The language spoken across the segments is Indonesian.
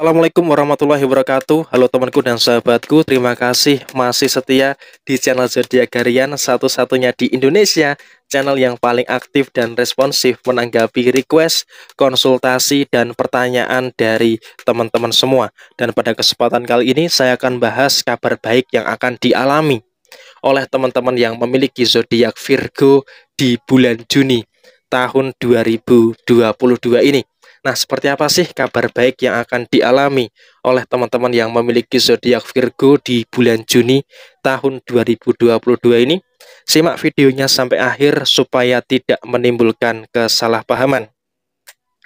Assalamualaikum warahmatullahi wabarakatuh Halo temanku dan sahabatku Terima kasih masih setia di channel Zodiac Garian Satu-satunya di Indonesia Channel yang paling aktif dan responsif Menanggapi request, konsultasi, dan pertanyaan dari teman-teman semua Dan pada kesempatan kali ini Saya akan bahas kabar baik yang akan dialami Oleh teman-teman yang memiliki zodiak Virgo Di bulan Juni tahun 2022 ini Nah, seperti apa sih kabar baik yang akan dialami oleh teman-teman yang memiliki zodiak Virgo di bulan Juni tahun 2022 ini? Simak videonya sampai akhir supaya tidak menimbulkan kesalahpahaman.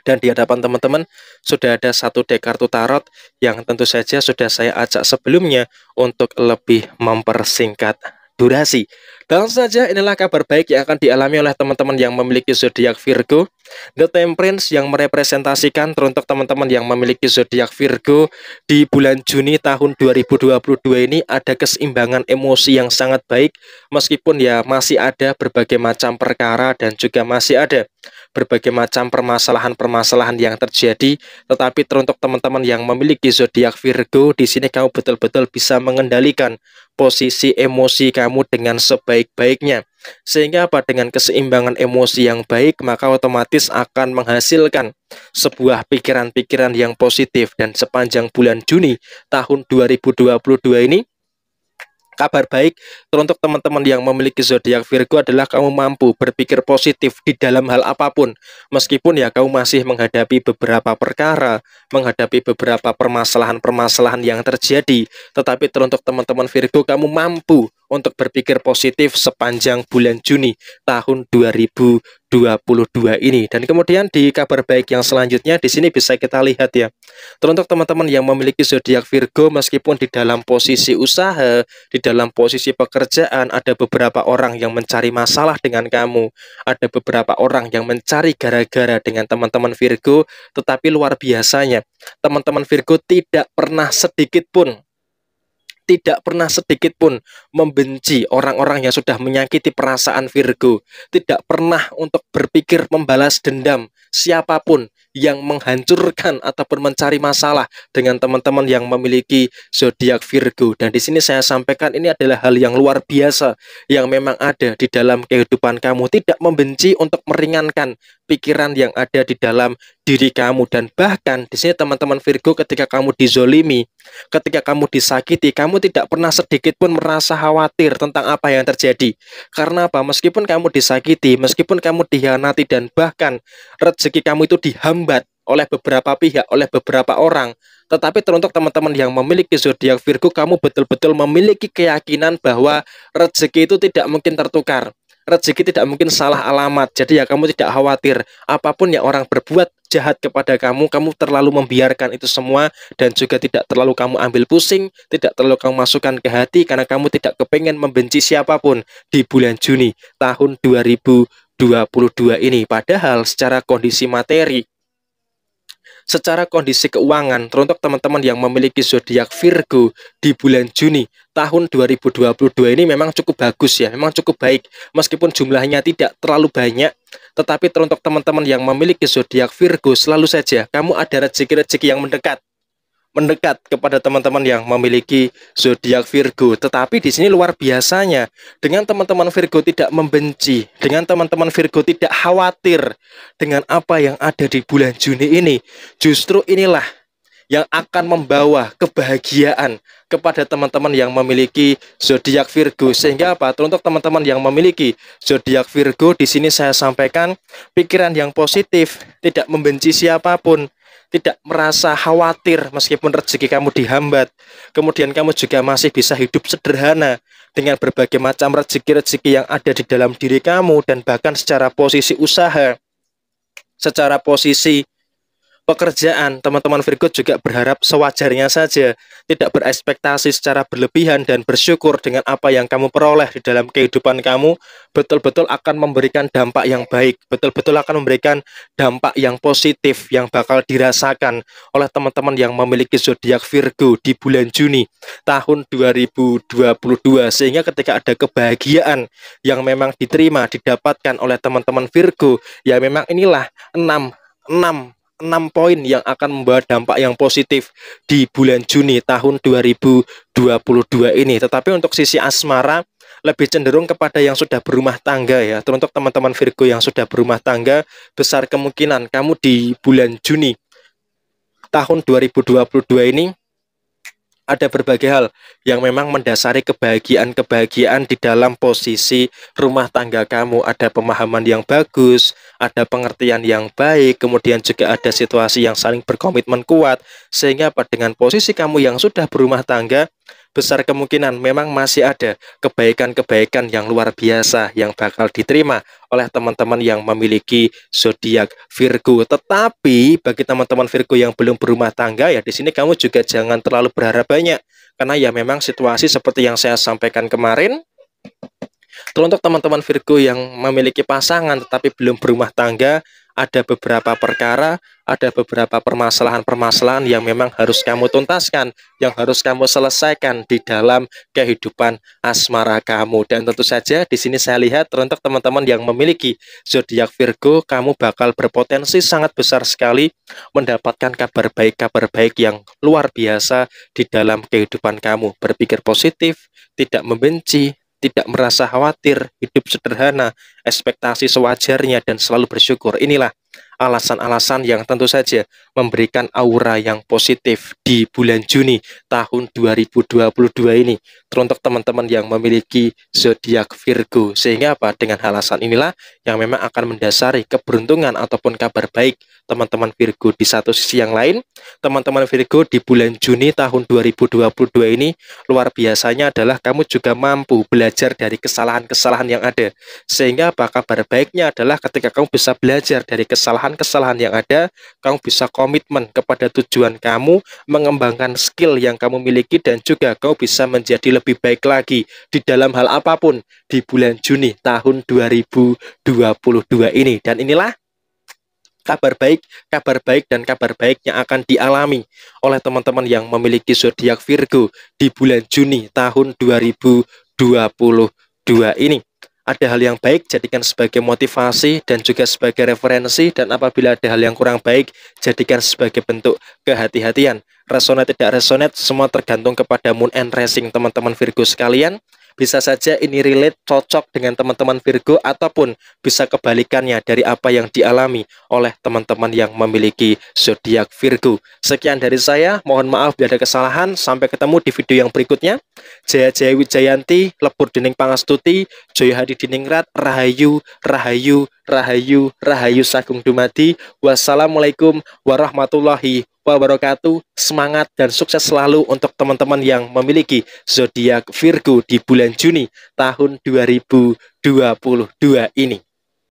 Dan di hadapan teman-teman sudah ada satu dek kartu tarot yang tentu saja sudah saya ajak sebelumnya untuk lebih mempersingkat durasi. Dan saja inilah kabar baik yang akan dialami oleh teman-teman yang memiliki zodiak Virgo The Temperance yang merepresentasikan teruntuk teman-teman yang memiliki zodiak Virgo di bulan Juni tahun 2022 ini ada keseimbangan emosi yang sangat baik meskipun ya masih ada berbagai macam perkara dan juga masih ada berbagai macam permasalahan-permasalahan yang terjadi tetapi teruntuk teman-teman yang memiliki zodiak Virgo di sini kamu betul-betul bisa mengendalikan posisi emosi kamu dengan sebaik-baiknya sehingga apa dengan keseimbangan emosi yang baik maka otomatis akan menghasilkan sebuah pikiran-pikiran yang positif dan sepanjang bulan Juni tahun 2022 ini kabar baik teruntuk teman-teman yang memiliki zodiak Virgo adalah kamu mampu berpikir positif di dalam hal apapun meskipun ya kamu masih menghadapi beberapa perkara menghadapi beberapa permasalahan-permasalahan yang terjadi tetapi teruntuk teman-teman Virgo kamu mampu untuk berpikir positif sepanjang bulan Juni tahun 2022 ini. Dan kemudian di kabar baik yang selanjutnya di sini bisa kita lihat ya. Teruntuk teman-teman yang memiliki zodiak Virgo meskipun di dalam posisi usaha, di dalam posisi pekerjaan ada beberapa orang yang mencari masalah dengan kamu, ada beberapa orang yang mencari gara-gara dengan teman-teman Virgo, tetapi luar biasanya teman-teman Virgo tidak pernah sedikit pun tidak pernah sedikit pun membenci orang-orang yang sudah menyakiti perasaan Virgo, tidak pernah untuk berpikir membalas dendam siapapun yang menghancurkan ataupun mencari masalah dengan teman-teman yang memiliki zodiak Virgo. Dan di sini saya sampaikan ini adalah hal yang luar biasa yang memang ada di dalam kehidupan kamu, tidak membenci untuk meringankan pikiran yang ada di dalam diri kamu dan bahkan di sini teman-teman Virgo ketika kamu dizolimi Ketika kamu disakiti, kamu tidak pernah sedikit pun merasa khawatir tentang apa yang terjadi. Karena apa? Meskipun kamu disakiti, meskipun kamu dihianati dan bahkan rezeki kamu itu dihambat oleh beberapa pihak, oleh beberapa orang. Tetapi teruntuk teman-teman yang memiliki zodiak Virgo, kamu betul-betul memiliki keyakinan bahwa rezeki itu tidak mungkin tertukar rezeki tidak mungkin salah alamat. Jadi ya kamu tidak khawatir. Apapun yang orang berbuat jahat kepada kamu, kamu terlalu membiarkan itu semua dan juga tidak terlalu kamu ambil pusing, tidak terlalu kamu masukkan ke hati karena kamu tidak kepengen membenci siapapun di bulan Juni tahun 2022 ini. Padahal secara kondisi materi secara kondisi keuangan teruntuk teman-teman yang memiliki zodiak Virgo di bulan Juni tahun 2022 ini memang cukup bagus ya, memang cukup baik meskipun jumlahnya tidak terlalu banyak tetapi teruntuk teman-teman yang memiliki zodiak Virgo selalu saja kamu ada rezeki-rezeki yang mendekat mendekat kepada teman-teman yang memiliki zodiak Virgo. Tetapi di sini luar biasanya dengan teman-teman Virgo tidak membenci, dengan teman-teman Virgo tidak khawatir dengan apa yang ada di bulan Juni ini. Justru inilah yang akan membawa kebahagiaan kepada teman-teman yang memiliki zodiak Virgo. Sehingga apa? Untuk teman-teman yang memiliki zodiak Virgo di sini saya sampaikan pikiran yang positif, tidak membenci siapapun, tidak merasa khawatir meskipun rezeki kamu dihambat. Kemudian kamu juga masih bisa hidup sederhana dengan berbagai macam rezeki-rezeki yang ada di dalam diri kamu dan bahkan secara posisi usaha, secara posisi pekerjaan, teman-teman Virgo juga berharap sewajarnya saja, tidak berekspektasi secara berlebihan dan bersyukur dengan apa yang kamu peroleh di dalam kehidupan kamu, betul-betul akan memberikan dampak yang baik, betul-betul akan memberikan dampak yang positif yang bakal dirasakan oleh teman-teman yang memiliki zodiak Virgo di bulan Juni tahun 2022 sehingga ketika ada kebahagiaan yang memang diterima didapatkan oleh teman-teman Virgo ya memang inilah 6 6 enam poin yang akan membawa dampak yang positif di bulan Juni tahun 2022 ini. Tetapi untuk sisi asmara lebih cenderung kepada yang sudah berumah tangga ya. Untuk teman-teman Virgo yang sudah berumah tangga, besar kemungkinan kamu di bulan Juni tahun 2022 ini ada berbagai hal yang memang mendasari kebahagiaan-kebahagiaan di dalam posisi rumah tangga kamu. Ada pemahaman yang bagus, ada pengertian yang baik, kemudian juga ada situasi yang saling berkomitmen kuat, sehingga dengan posisi kamu yang sudah berumah tangga, besar kemungkinan memang masih ada kebaikan-kebaikan yang luar biasa yang bakal diterima oleh teman-teman yang memiliki zodiak Virgo. Tetapi bagi teman-teman Virgo yang belum berumah tangga ya di sini kamu juga jangan terlalu berharap banyak karena ya memang situasi seperti yang saya sampaikan kemarin Teruntuk teman-teman Virgo yang memiliki pasangan tetapi belum berumah tangga, ada beberapa perkara, ada beberapa permasalahan-permasalahan yang memang harus kamu tuntaskan, yang harus kamu selesaikan di dalam kehidupan asmara kamu. Dan tentu saja di sini saya lihat untuk teman-teman yang memiliki zodiak Virgo, kamu bakal berpotensi sangat besar sekali mendapatkan kabar baik-kabar baik yang luar biasa di dalam kehidupan kamu. Berpikir positif, tidak membenci, tidak merasa khawatir, hidup sederhana, ekspektasi sewajarnya, dan selalu bersyukur. Inilah alasan-alasan yang tentu saja memberikan aura yang positif di bulan Juni tahun 2022 ini teruntuk teman-teman yang memiliki zodiak Virgo sehingga apa dengan alasan inilah yang memang akan mendasari keberuntungan ataupun kabar baik teman-teman Virgo di satu sisi yang lain teman-teman Virgo di bulan Juni tahun 2022 ini luar biasanya adalah kamu juga mampu belajar dari kesalahan-kesalahan yang ada sehingga apa kabar baiknya adalah ketika kamu bisa belajar dari kesalahan kesalahan-kesalahan yang ada, kamu bisa komitmen kepada tujuan kamu, mengembangkan skill yang kamu miliki, dan juga kau bisa menjadi lebih baik lagi di dalam hal apapun di bulan Juni tahun 2022 ini. Dan inilah kabar baik, kabar baik dan kabar baik yang akan dialami oleh teman-teman yang memiliki zodiak Virgo di bulan Juni tahun 2022 ini ada hal yang baik jadikan sebagai motivasi dan juga sebagai referensi dan apabila ada hal yang kurang baik jadikan sebagai bentuk kehati-hatian resonate tidak resonate semua tergantung kepada moon and racing teman-teman Virgo sekalian bisa saja ini relate cocok dengan teman-teman Virgo ataupun bisa kebalikannya dari apa yang dialami oleh teman-teman yang memiliki zodiak Virgo. Sekian dari saya, mohon maaf bila ada kesalahan. Sampai ketemu di video yang berikutnya. Jaya Jaya Wijayanti, Lebur Dining Pangastuti, Joy Hadi Diningrat, Rahayu, Rahayu, Rahayu, Rahayu Sagung Dumadi. Wassalamualaikum warahmatullahi wabarakatuh. Semangat dan sukses selalu untuk teman-teman yang memiliki zodiak Virgo di bulan Juni tahun 2022 ini.